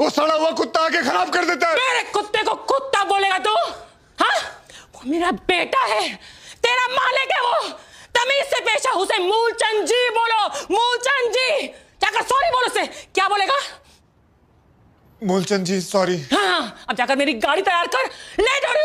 वो सड़ा हुआ कुत्ता आके खराब कर देता है मेरे कुत्ते को कुत्ता बोलेगा तू हाँ? वो मेरा बेटा है तेरा मालिक है वो तमीज से पेशा उसे मूलचंद जी बोलो मूलचंद जी जाकर सॉरी बोलो से क्या बोलेगा मूलचंद जी सॉरी हाँ, हाँ अब जाकर मेरी गाड़ी तैयार कर ले जाओ